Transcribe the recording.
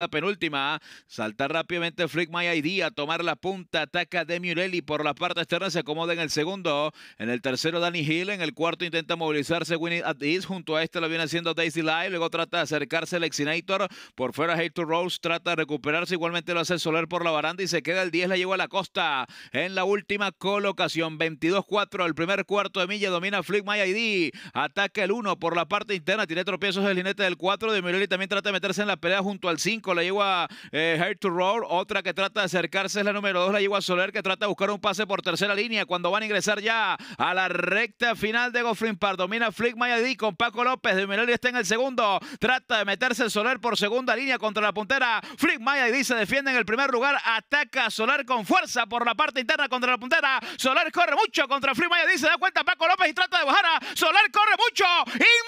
la penúltima. Salta rápidamente Flick My ID a tomar la punta. Ataca de Murelli por la parte externa. Se acomoda en el segundo. En el tercero, Danny Hill. En el cuarto, intenta movilizarse Winnie at Junto a este lo viene haciendo Daisy Live. Luego trata de acercarse el Exinator. Por fuera, Hate to Rose trata de recuperarse. Igualmente lo hace Soler por la baranda y se queda el 10. La lleva a la costa. En la última colocación, 22-4. El primer cuarto de milla domina Flick My ID. Ataca el 1 por la parte interna. Tiene tropiezos el jinete del 4. De Murelli también trata de meterse en la pelea junto al 5 la yegua eh, to Roll. otra que trata de acercarse es la número 2, la yegua Soler, que trata de buscar un pase por tercera línea cuando van a ingresar ya a la recta final de Goffrin Park. Domina Flick Mayadí con Paco López, de Mirelli está en el segundo, trata de meterse Soler por segunda línea contra la puntera. Flick Mayadí se defiende en el primer lugar, ataca Soler con fuerza por la parte interna contra la puntera. Soler corre mucho contra Flick Mayadí, se da cuenta Paco López y trata de bajar a Soler corre mucho. Y